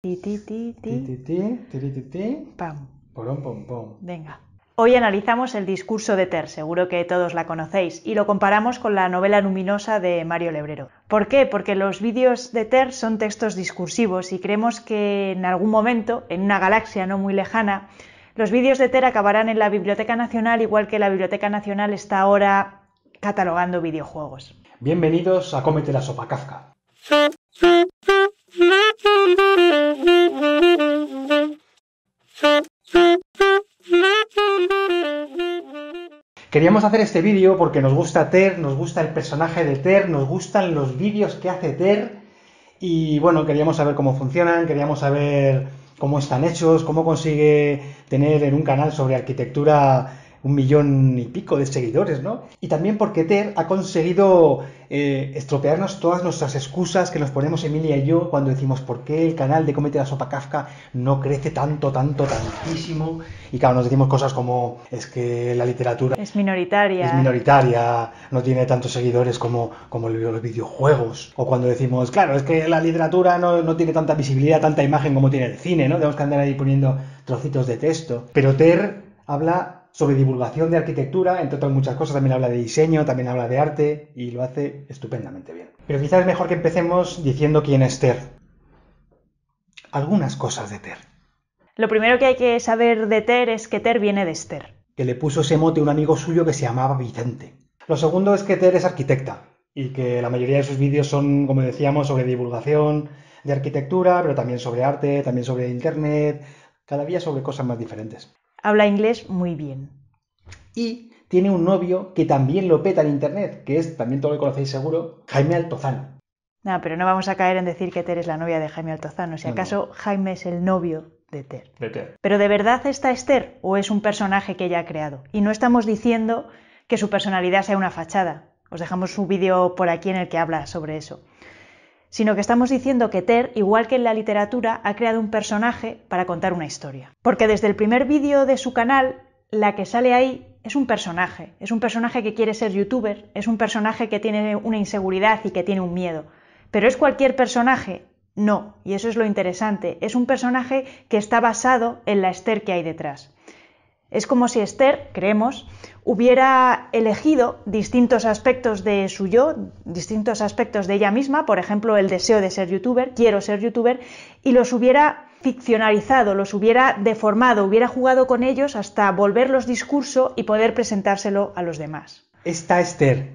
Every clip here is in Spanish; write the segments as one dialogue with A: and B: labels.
A: Ti, ti, Pam. pom, pom.
B: Venga. Hoy analizamos el discurso de Ter, seguro que todos la conocéis, y lo comparamos con la novela luminosa de Mario Lebrero. ¿Por qué? Porque los vídeos de Ter son textos discursivos y creemos que en algún momento, en una galaxia no muy lejana, los vídeos de Ter acabarán en la Biblioteca Nacional, igual que la Biblioteca Nacional está ahora catalogando videojuegos.
A: Bienvenidos a Cómete la Sopa Kafka. Queríamos hacer este vídeo porque nos gusta Ter, nos gusta el personaje de Ter, nos gustan los vídeos que hace Ter y bueno, queríamos saber cómo funcionan, queríamos saber cómo están hechos, cómo consigue tener en un canal sobre arquitectura un millón y pico de seguidores, ¿no? Y también porque Ter ha conseguido eh, estropearnos todas nuestras excusas que nos ponemos Emilia y yo cuando decimos por qué el canal de Comete la Sopa Kafka no crece tanto, tanto, tantísimo. Y claro, nos decimos cosas como es que la literatura es
B: minoritaria, es minoritaria,
A: no tiene tantos seguidores como, como los videojuegos. O cuando decimos, claro, es que la literatura no, no tiene tanta visibilidad, tanta imagen como tiene el cine, ¿no? Tenemos que andar ahí poniendo trocitos de texto. Pero Ter habla sobre divulgación de arquitectura, entre otras muchas cosas, también habla de diseño, también habla de arte y lo hace estupendamente bien. Pero quizás es mejor que empecemos diciendo quién es Ter. Algunas cosas de Ter.
B: Lo primero que hay que saber de Ter es que Ter viene de Esther.
A: Que le puso ese mote un amigo suyo que se llamaba Vicente. Lo segundo es que Ter es arquitecta y que la mayoría de sus vídeos son, como decíamos, sobre divulgación de arquitectura, pero también sobre arte, también sobre internet, cada día sobre cosas más diferentes
B: habla inglés muy bien.
A: Y tiene un novio que también lo peta en internet, que es también todo lo que conocéis seguro, Jaime Altozano.
B: No, pero no vamos a caer en decir que Ter es la novia de Jaime Altozano, si acaso Jaime es el novio de Ter. de Ter. Pero ¿de verdad está Esther o es un personaje que ella ha creado? Y no estamos diciendo que su personalidad sea una fachada. Os dejamos un vídeo por aquí en el que habla sobre eso sino que estamos diciendo que Ter, igual que en la literatura, ha creado un personaje para contar una historia. Porque desde el primer vídeo de su canal, la que sale ahí es un personaje, es un personaje que quiere ser youtuber, es un personaje que tiene una inseguridad y que tiene un miedo. Pero es cualquier personaje, no, y eso es lo interesante, es un personaje que está basado en la Esther que hay detrás. Es como si Esther, creemos, hubiera elegido distintos aspectos de su yo, distintos aspectos de ella misma, por ejemplo, el deseo de ser youtuber, quiero ser youtuber, y los hubiera ficcionalizado, los hubiera deformado, hubiera jugado con ellos hasta volverlos discurso y poder presentárselo a los demás.
A: Está Esther.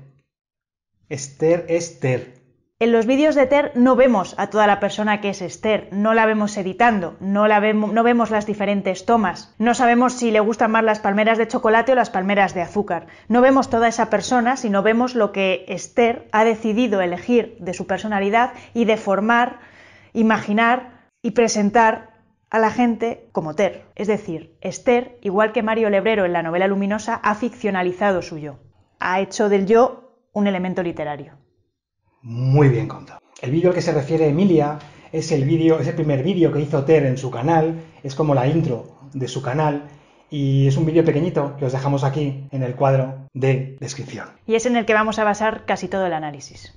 A: Esther, Esther.
B: En los vídeos de Ter no vemos a toda la persona que es Esther, no la vemos editando, no, la vemos, vemos las diferentes tomas, no sabemos si le gustan más las palmeras de chocolate o las palmeras de azúcar, no vemos toda esa persona, sino vemos lo que Esther ha decidido elegir de su personalidad y de formar, imaginar y presentar a la gente como Ter. Es decir, Esther, igual que Mario Lebrero en la novela Luminosa, ha ficcionalizado su yo, ha hecho del yo un elemento literario
A: muy bien contado. El vídeo al que se refiere Emilia es el primer vídeo que hizo Ter en su canal, es como la intro de su canal y es un vídeo pequeñito que os dejamos aquí en el cuadro de descripción.
B: Y es en el que vamos a basar casi todo el análisis.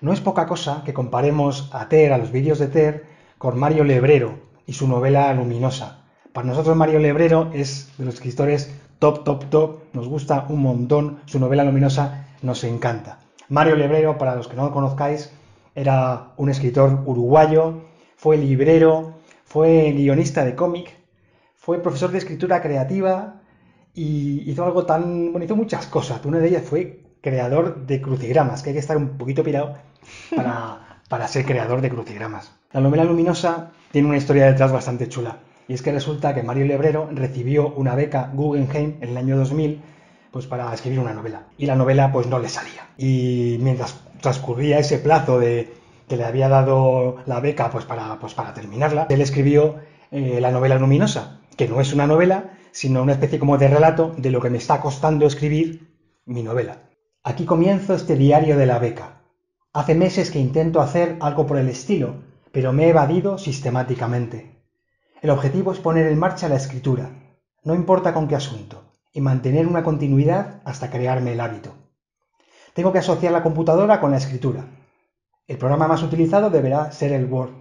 A: No es poca cosa que comparemos a Ter, a los vídeos de Ter, con Mario Lebrero y su novela Luminosa. Para nosotros Mario Lebrero es de los escritores top, top, top. Nos gusta un montón su novela Luminosa nos encanta. Mario Lebrero, para los que no lo conozcáis, era un escritor uruguayo, fue librero, fue guionista de cómic, fue profesor de escritura creativa y hizo algo tan. bonito muchas cosas. Una de ellas fue creador de crucigramas, que hay que estar un poquito pirado para, para ser creador de crucigramas. La novela luminosa tiene una historia detrás bastante chula. Y es que resulta que Mario Lebrero recibió una beca Guggenheim en el año 2000 pues para escribir una novela. Y la novela pues no le salía. Y mientras transcurría ese plazo de que le había dado la beca pues para, pues, terminarla, él escribió eh, la novela luminosa, que no es una novela, sino una especie como de relato de lo que me está costando escribir mi novela. Aquí comienzo este diario de la beca. Hace meses que intento hacer algo por el estilo, pero me he evadido sistemáticamente. El objetivo es poner en marcha la escritura, no importa con qué asunto y mantener una continuidad hasta crearme el hábito. Tengo que asociar la computadora con la escritura. El programa más utilizado deberá ser el Word.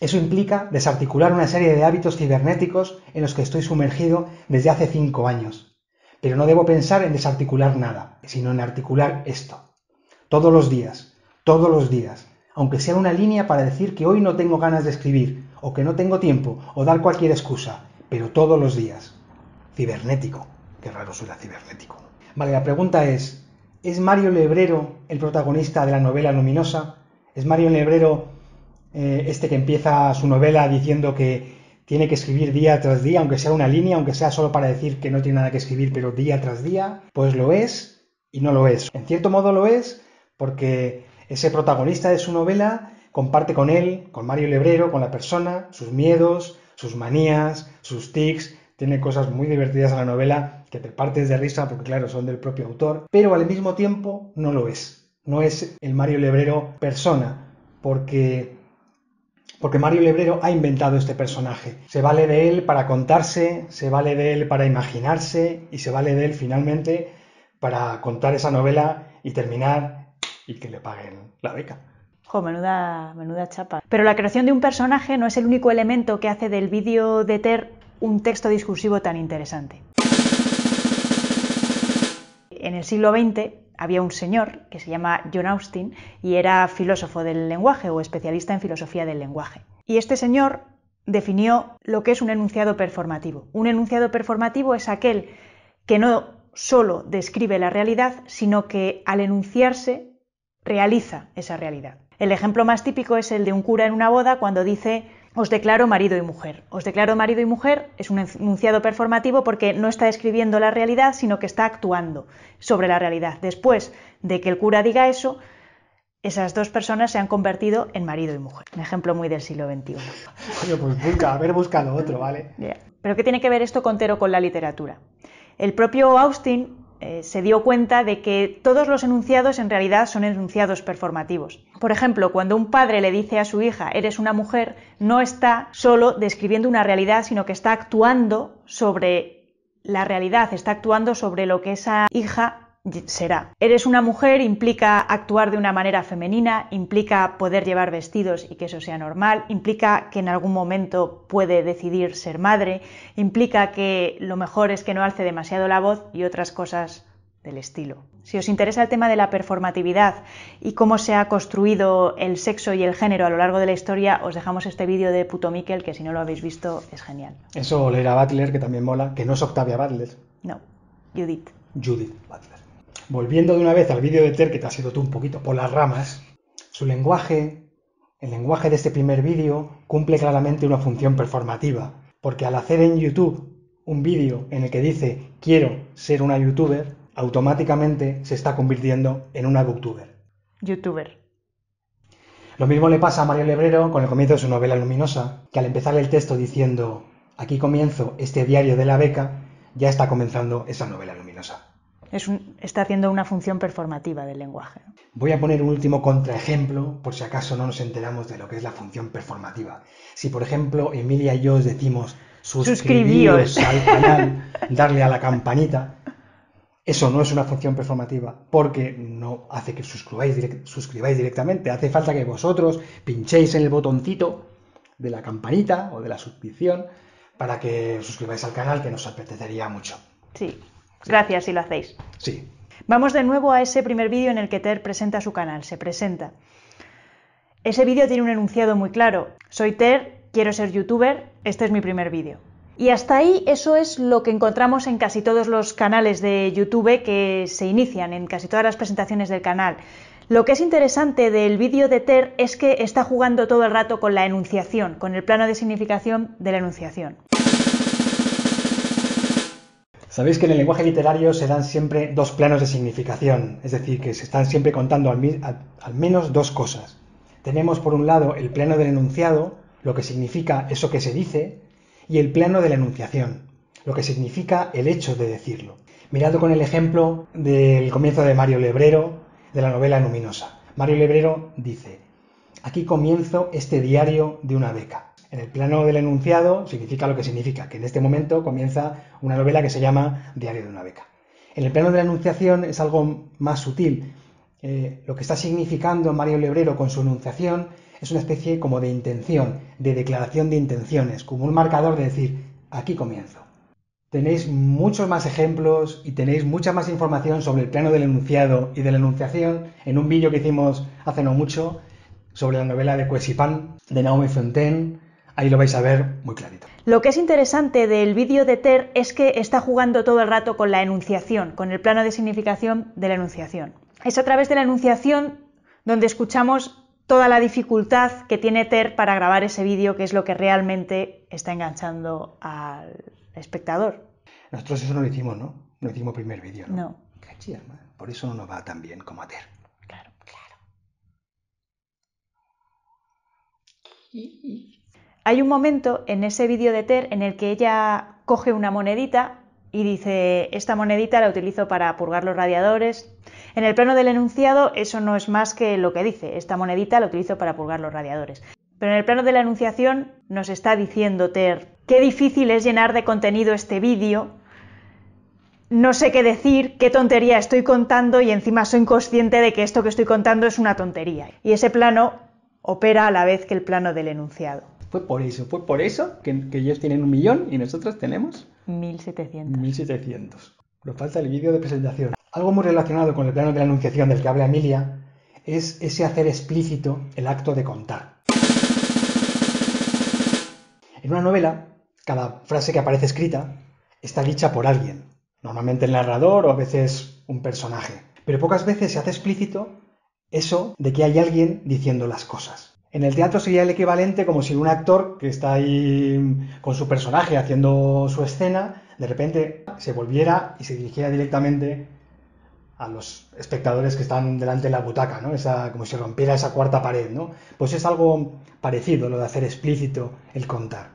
A: Eso implica desarticular una serie de hábitos cibernéticos en los que estoy sumergido desde hace cinco años. Pero no debo pensar en desarticular nada, sino en articular esto. Todos los días, todos los días, aunque sea una línea para decir que hoy no tengo ganas de escribir, o que no tengo tiempo, o dar cualquier excusa, pero todos los días. Cibernético raro suena cibernético. Vale, la pregunta es, ¿es Mario Lebrero el protagonista de la novela luminosa? ¿Es Mario Lebrero eh, este que empieza su novela diciendo que tiene que escribir día tras día, aunque sea una línea, aunque sea solo para decir que no tiene nada que escribir, pero día tras día? Pues lo es y no lo es. En cierto modo lo es porque ese protagonista de su novela comparte con él, con Mario Lebrero, con la persona, sus miedos, sus manías, sus tics, tiene cosas muy divertidas en la novela que te partes de risa porque claro, son del propio autor, pero al mismo tiempo no lo es. No es el Mario Lebrero persona, porque porque Mario Lebrero ha inventado este personaje. Se vale de él para contarse, se vale de él para imaginarse y se vale de él finalmente para contar esa novela y terminar y que le paguen la beca.
B: Jo, menuda, menuda chapa. Pero la creación de un personaje no es el único elemento que hace del vídeo de Ter un texto discursivo tan interesante en el siglo XX había un señor que se llama John Austin y era filósofo del lenguaje o especialista en filosofía del lenguaje. Y este señor definió lo que es un enunciado performativo. Un enunciado performativo es aquel que no solo describe la realidad, sino que al enunciarse realiza esa realidad. El ejemplo más típico es el de un cura en una boda cuando dice os declaro marido y mujer. Os declaro marido y mujer es un enunciado performativo porque no está escribiendo la realidad, sino que está actuando sobre la realidad. Después de que el cura diga eso, esas dos personas se han convertido en marido y mujer. Un ejemplo muy del siglo XXI. pues busca, haber buscado otro, ¿vale? Pero ¿qué tiene que ver esto contero con la literatura? El propio Austin eh, se dio cuenta de que todos los enunciados en realidad son enunciados performativos. Por ejemplo, cuando un padre le dice a su hija, eres una mujer, no está solo describiendo una realidad, sino que está actuando sobre la realidad, está actuando sobre lo que esa hija será. Eres una mujer implica actuar de una manera femenina, implica poder llevar vestidos y que eso sea normal, implica que en algún momento puede decidir ser madre, implica que lo mejor es que no alce demasiado la voz y otras cosas del estilo. Si os interesa el tema de la performatividad y cómo se ha construido el sexo y el género a lo largo de la historia, os dejamos este vídeo de Puto Miquel, que si no lo habéis visto es genial.
A: Eso, Leira Butler, que también mola, que no es Octavia Butler.
B: No, Judith.
A: Judith Butler. Volviendo de una vez al vídeo de Ter, que te has sido tú un poquito por las ramas, su lenguaje, el lenguaje de este primer vídeo, cumple claramente una función performativa, porque al hacer en YouTube un vídeo en el que dice quiero ser una youtuber, automáticamente se está convirtiendo en una booktuber. Youtuber. Lo mismo le pasa a Mario Lebrero con el comienzo de su novela luminosa, que al empezar el texto diciendo aquí comienzo este diario de la beca, ya está comenzando esa novela luminosa
B: está haciendo una función performativa del lenguaje.
A: Voy a poner un último contraejemplo por si acaso no nos enteramos de lo que es la función performativa. Si por ejemplo Emilia y yo os decimos suscribiros, al canal, darle a la campanita, eso no es una función performativa porque no hace que suscribáis, directamente, hace falta que vosotros pinchéis en el botoncito de la campanita o de la suscripción para que os suscribáis al canal que nos apetecería mucho.
B: Sí, Gracias si lo hacéis. Sí. Vamos de nuevo a ese primer vídeo en el que Ter presenta su canal, se presenta. Ese vídeo tiene un enunciado muy claro. Soy Ter, quiero ser youtuber, este es mi primer vídeo. Y hasta ahí eso es lo que encontramos en casi todos los canales de YouTube que se inician, en casi todas las presentaciones del canal. Lo que es interesante del vídeo de Ter es que está jugando todo el rato con la enunciación, con el plano de significación de la enunciación.
A: Sabéis que en el lenguaje literario se dan siempre dos planos de significación, es decir, que se están siempre contando al, menos dos cosas. Tenemos por un lado el plano del enunciado, lo que significa eso que se dice, y el plano de la enunciación, lo que significa el hecho de decirlo. Mirando con el ejemplo del comienzo de Mario Lebrero, de la novela Luminosa. Mario Lebrero dice, aquí comienzo este diario de una beca en el plano del enunciado significa lo que significa, que en este momento comienza una novela que se llama Diario de una beca. En el plano de la enunciación es algo más sutil. Eh, lo que está significando Mario Lebrero con su enunciación es una especie como de intención, de declaración de intenciones, como un marcador de decir, aquí comienzo. Tenéis muchos más ejemplos y tenéis mucha más información sobre el plano del enunciado y de la enunciación en un vídeo que hicimos hace no mucho sobre la novela de Cuesipán de Naomi Fontaine Ahí lo vais a ver muy
B: clarito. Lo que es interesante del vídeo de Ter es que está jugando todo el rato con la enunciación, con el plano de significación de la enunciación. Es a través de la enunciación donde escuchamos toda la dificultad que tiene Ter para grabar ese vídeo, que es lo que realmente está enganchando al espectador.
A: Nosotros eso no lo hicimos, ¿no? No hicimos primer vídeo, ¿no? No. por eso no nos va tan bien como a Ter. Claro, claro.
B: Hay un momento en ese vídeo de Ter en el que ella coge una monedita y dice, esta monedita la utilizo para purgar los radiadores. En el plano del enunciado eso no es más que lo que dice, esta monedita la utilizo para purgar los radiadores. Pero en el plano de la enunciación nos está diciendo Ter, qué difícil es llenar de contenido este vídeo, no sé qué decir, qué tontería estoy contando y encima soy consciente de que esto que estoy contando es una tontería. Y ese plano opera a la vez que el plano del enunciado.
A: Fue por eso, fue por eso que, ellos tienen un millón y nosotros tenemos
B: 1700.
A: 1700. Nos falta el vídeo de presentación. Algo muy relacionado con el plano de la anunciación del que habla Emilia es ese hacer explícito el acto de contar. En una novela, cada frase que aparece escrita está dicha por alguien, normalmente el narrador o a veces un personaje, pero pocas veces se hace explícito eso de que hay alguien diciendo las cosas. En el teatro sería el equivalente como si un actor que está ahí con su personaje haciendo su escena, de repente se volviera y se dirigiera directamente a los espectadores que están delante de la butaca, ¿no? Esa, como si rompiera esa cuarta pared, ¿no? Pues es algo parecido lo de hacer explícito el contar.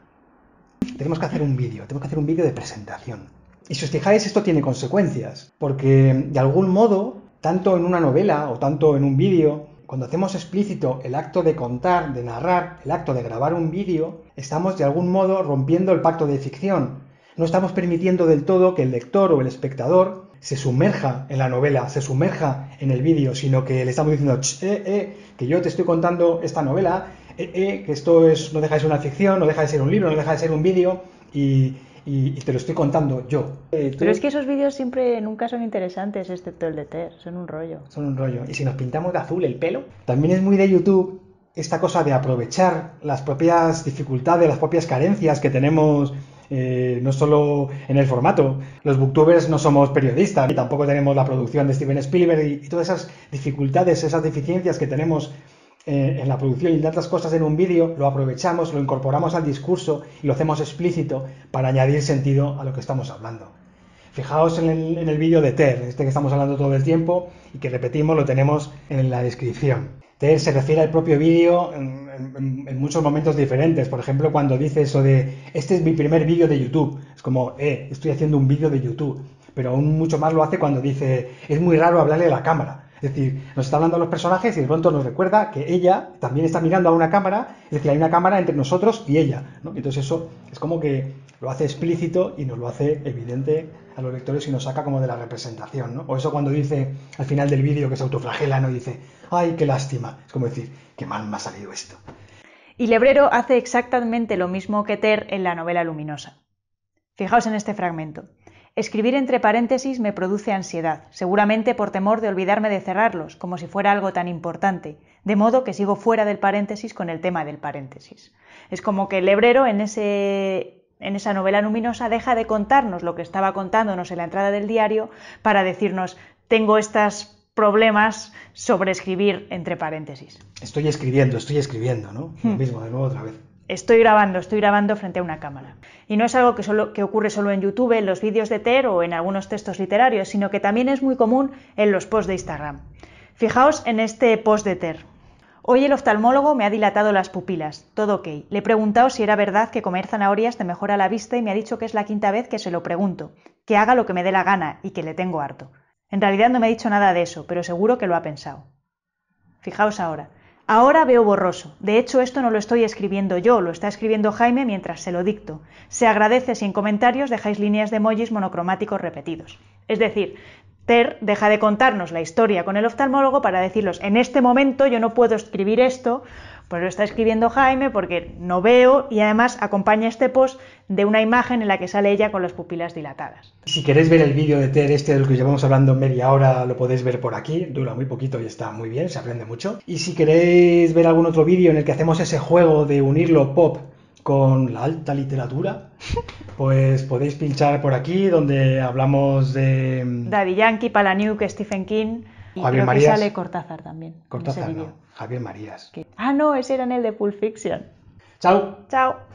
A: Tenemos que hacer un vídeo, tenemos que hacer un vídeo de presentación. Y si os fijáis, esto tiene consecuencias, porque de algún modo, tanto en una novela o tanto en un vídeo, cuando hacemos explícito el acto de contar, de narrar, el acto de grabar un vídeo, estamos de algún modo rompiendo el pacto de ficción. No estamos permitiendo del todo que el lector o el espectador se sumerja en la novela, se sumerja en el vídeo, sino que le estamos diciendo, eh, eh, que yo te estoy contando esta novela, eh, eh, que esto es, no deja de ser una ficción, no deja de ser un libro, no deja de ser un vídeo, y y, te lo estoy contando yo. Eh, Pero es que
B: esos vídeos siempre nunca son interesantes, excepto el de Ter, son un rollo.
A: Son un rollo. Y si nos pintamos de azul el pelo, también es muy de YouTube esta cosa de aprovechar las propias dificultades, las propias carencias que tenemos eh, no solo en el formato. Los booktubers no somos periodistas, y tampoco tenemos la producción de Steven Spielberg y, todas esas dificultades, esas deficiencias que tenemos eh, en la producción y tantas cosas en un vídeo, lo aprovechamos, lo incorporamos al discurso y lo hacemos explícito para añadir sentido a lo que estamos hablando. Fijaos en el, vídeo de TER, este que estamos hablando todo el tiempo y que repetimos, lo tenemos en la descripción. TER se refiere al propio vídeo en, en, muchos momentos diferentes. Por ejemplo, cuando dice eso de, este es mi primer vídeo de YouTube. Es como, eh, estoy haciendo un vídeo de YouTube. Pero aún mucho más lo hace cuando dice, es muy raro hablarle a la cámara. Es decir, nos está hablando a los personajes y de pronto nos recuerda que ella también está mirando a una cámara, es decir, hay una cámara entre nosotros y ella. Entonces eso es como que lo hace explícito y nos lo hace evidente a los lectores y nos saca como de la representación. O eso cuando dice al final del vídeo que se autoflagela, no dice, ay, qué lástima. Es como decir, qué mal me ha salido esto.
B: Y Lebrero hace exactamente lo mismo que Ter en la novela Luminosa. Fijaos en este fragmento. Escribir entre paréntesis me produce ansiedad, seguramente por temor de olvidarme de cerrarlos, como si fuera algo tan importante, de modo que sigo fuera del paréntesis con el tema del paréntesis. Es como que el hebrero en ese en esa novela luminosa deja de contarnos lo que estaba contándonos en la entrada del diario para decirnos tengo estos problemas sobre escribir entre paréntesis.
A: Estoy escribiendo, estoy escribiendo, ¿no? Lo hmm. mismo de nuevo otra vez.
B: Estoy grabando, estoy grabando frente a una cámara. Y no es algo que, ocurre solo en YouTube, en los vídeos de TER o en algunos textos literarios, sino que también es muy común en los posts de Instagram. Fijaos en este post de TER. Hoy el oftalmólogo me ha dilatado las pupilas, todo ok. Le he preguntado si era verdad que comer zanahorias te mejora la vista y me ha dicho que es la quinta vez que se lo pregunto, que haga lo que me dé la gana y que le tengo harto. En realidad no me ha dicho nada de eso, pero seguro que lo ha pensado. Fijaos ahora, Ahora veo borroso. De hecho, esto no lo estoy escribiendo yo, lo está escribiendo Jaime mientras se lo dicto. Se agradece sin comentarios dejáis líneas de emojis monocromáticos repetidos. Es decir, Ter deja de contarnos la historia con el oftalmólogo para decirlos en este momento yo no puedo escribir esto pues lo está escribiendo Jaime porque no veo y además acompaña este post de una imagen en la que sale ella con las pupilas dilatadas.
A: Si queréis ver el vídeo de Ter este del que llevamos hablando media hora, lo podéis ver por aquí, dura muy poquito y está muy bien, se aprende mucho. Y si queréis ver algún otro vídeo en el que hacemos ese juego de unirlo pop con la alta literatura, pues podéis pinchar por aquí donde hablamos de...
B: Daddy Yankee, Palanuke, Stephen King... Javier creo Marías. Que sale Cortázar también. Cortázar, no. Javier Marías. Ah, no, ese era en el de Pulp Fiction. Chao. Chao.